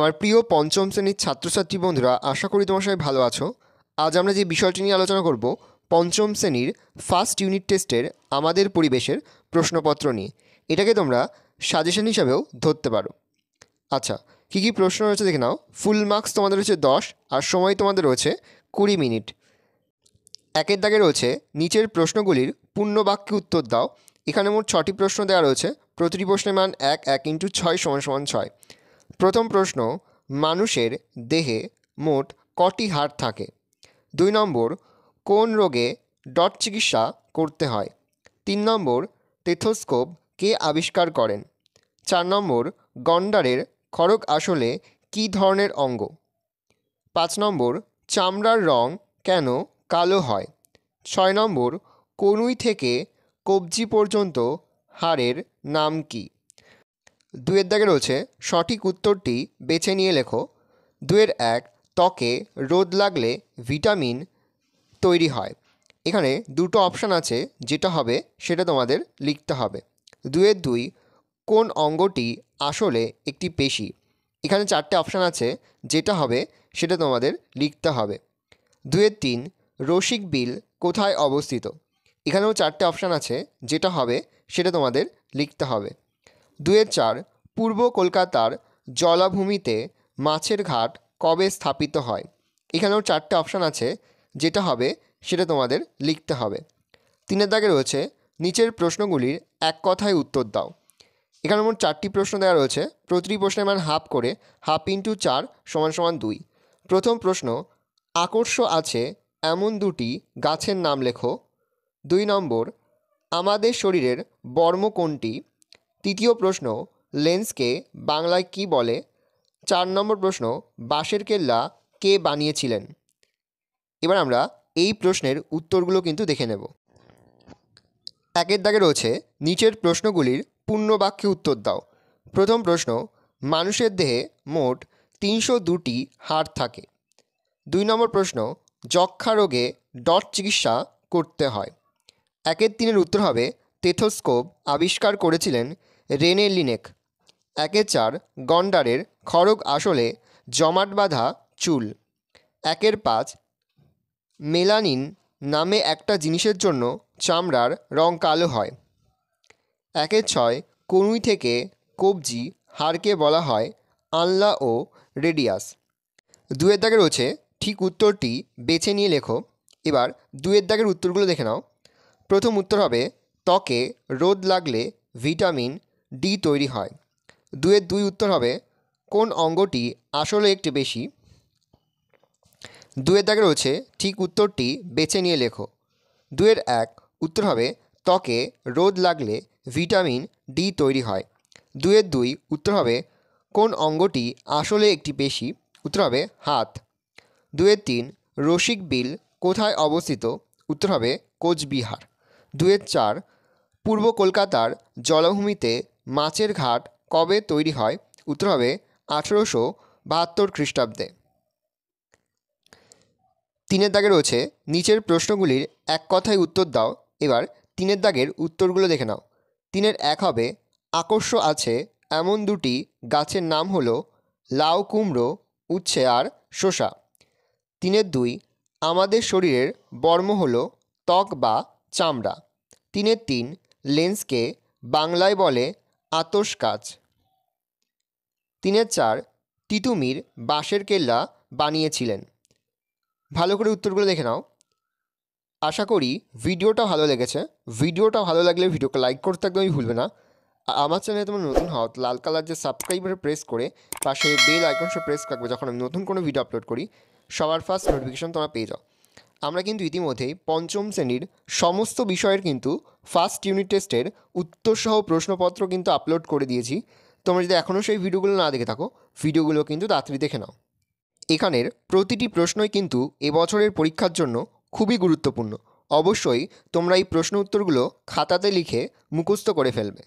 আমার প্রিয় পঞ্চম শ্রেণীর ছাত্রছাত্রী বন্ধুরা আশা করি তোমার সবাই ভালো আছো আজ আমরা যে বিষয়টি নিয়ে আলোচনা করব পঞ্চম শ্রেণীর ফার্স্ট ইউনিট টেস্টের আমাদের পরিবেশের প্রশ্নপত্র নিয়ে এটাকে তোমরা সাজেশন হিসাবেও ধরতে পারো আচ্ছা কী কী প্রশ্ন রয়েছে দেখে নাও ফুল মার্কস তোমাদের রয়েছে দশ আর সময় তোমাদের রয়েছে কুড়ি মিনিট একের দাগে রয়েছে নিচের প্রশ্নগুলির বাক্যে উত্তর দাও এখানে মোট ছটি প্রশ্ন দেওয়া রয়েছে প্রতিটি প্রশ্নের মান এক এক ইন্টু ছয় সমান সমান ছয় প্রথম প্রশ্ন মানুষের দেহে মোট কটি হাড় থাকে দুই নম্বর কোন রোগে ডট চিকিৎসা করতে হয় তিন নম্বর টেথোস্কোপ কে আবিষ্কার করেন চার নম্বর গন্ডারের খড়ক আসলে কি ধরনের অঙ্গ পাঁচ নম্বর চামড়ার রং কেন কালো হয় ছয় নম্বর কনুই থেকে কবজি পর্যন্ত হাড়ের নাম কী দুয়ের দাগে রয়েছে সঠিক উত্তরটি বেছে নিয়ে লেখো দুয়ের এক ত্বকে রোদ লাগলে ভিটামিন তৈরি হয় এখানে দুটো অপশান আছে যেটা হবে সেটা তোমাদের লিখতে হবে দুয়ের দুই কোন অঙ্গটি আসলে একটি পেশি এখানে চারটে অপশান আছে যেটা হবে সেটা তোমাদের লিখতে হবে দুয়ের তিন রসিক বিল কোথায় অবস্থিত এখানেও চারটে অপশান আছে যেটা হবে সেটা তোমাদের লিখতে হবে দুয়ের চার পূর্ব কলকাতার জলাভূমিতে মাছের ঘাট কবে স্থাপিত হয় এখানেও চারটে অপশান আছে যেটা হবে সেটা তোমাদের লিখতে হবে তিনের দাগে রয়েছে নিচের প্রশ্নগুলির এক কথায় উত্তর দাও এখানে মোট চারটি প্রশ্ন দেওয়া রয়েছে প্রতিটি প্রশ্নের মান হাফ করে হাফ ইন্টু চার সমান সমান দুই প্রথম প্রশ্ন আকর্ষ আছে এমন দুটি গাছের নাম লেখো দুই নম্বর আমাদের শরীরের বর্ম কোনটি তৃতীয় প্রশ্ন লেন্সকে বাংলায় কি বলে চার নম্বর প্রশ্ন বাঁশের কেল্লা কে বানিয়েছিলেন এবার আমরা এই প্রশ্নের উত্তরগুলো কিন্তু দেখে নেব একের দাগে রয়েছে নিচের প্রশ্নগুলির বাক্যে উত্তর দাও প্রথম প্রশ্ন মানুষের দেহে মোট তিনশো দুটি হাড় থাকে দুই নম্বর প্রশ্ন যক্ষা রোগে ডট চিকিৎসা করতে হয় একের তিনের উত্তর হবে টেথোস্কোপ আবিষ্কার করেছিলেন রেনে লিনেক একে চার গন্ডারের খড়গ আসলে জমাট বাঁধা চুল একের পাঁচ মেলানিন নামে একটা জিনিসের জন্য চামড়ার রং কালো হয় একের ছয় কনুই থেকে কবজি হারকে বলা হয় আনলা ও রেডিয়াস দুয়ের দাগে রয়েছে ঠিক উত্তরটি বেছে নিয়ে লেখো এবার দুয়ের দাগের উত্তরগুলো দেখে নাও প্রথম উত্তর হবে ত্বকে রোদ লাগলে ভিটামিন ডি তৈরি হয় দুয়ের দুই উত্তর হবে কোন অঙ্গটি আসলে একটি বেশি দুয়ের দাগে রয়েছে ঠিক উত্তরটি বেছে নিয়ে লেখো দুয়ের এক উত্তর হবে ত্বকে রোদ লাগলে ভিটামিন ডি তৈরি হয় দুয়ের দুই উত্তর হবে কোন অঙ্গটি আসলে একটি বেশি উত্তর হবে হাত দুয়ের তিন রসিক বিল কোথায় অবস্থিত উত্তর হবে কোচবিহার দুয়ের চার পূর্ব কলকাতার জলাভূমিতে মাছের ঘাট কবে তৈরি হয় উত্তর হবে আঠেরোশো বাহাত্তর খ্রিস্টাব্দে তিনের দাগে রয়েছে নিচের প্রশ্নগুলির এক কথায় উত্তর দাও এবার তিনের দাগের উত্তরগুলো দেখে নাও তিনের এক হবে আকর্ষ আছে এমন দুটি গাছের নাম হল লাউ কুমড়ো উচ্ছে আর শসা তিনের দুই আমাদের শরীরের বর্ম হল ত্বক বা চামড়া তিনের তিন লেন্সকে বাংলায় বলে আতস কাজ তিনের চার তিতুমির বাঁশের কেল্লা বানিয়েছিলেন ভালো করে উত্তরগুলো দেখে নাও আশা করি ভিডিওটা ভালো লেগেছে ভিডিওটা ভালো লাগলে ভিডিওকে লাইক করতে একদমই ভুলবে না আমার চ্যানেলে তোমার নতুন হও লাল কালার যে সাবস্ক্রাইবার প্রেস করে পাশে বেল আইকনটা প্রেস করবে যখন আমি নতুন কোনো ভিডিও আপলোড করি সবার ফার্স্ট নোটিফিকেশন তোমরা পেয়ে যাও আমরা কিন্তু ইতিমধ্যেই পঞ্চম শ্রেণীর সমস্ত বিষয়ের কিন্তু ফার্স্ট ইউনিট টেস্টের উত্তরসহ প্রশ্নপত্র কিন্তু আপলোড করে দিয়েছি তোমরা যদি এখনও সেই ভিডিওগুলো না দেখে থাকো ভিডিওগুলো কিন্তু তাড়াতাড়ি দেখে নাও এখানের প্রতিটি প্রশ্নই কিন্তু এবছরের পরীক্ষার জন্য খুবই গুরুত্বপূর্ণ অবশ্যই তোমরা এই প্রশ্ন উত্তরগুলো খাতাতে লিখে মুখস্থ করে ফেলবে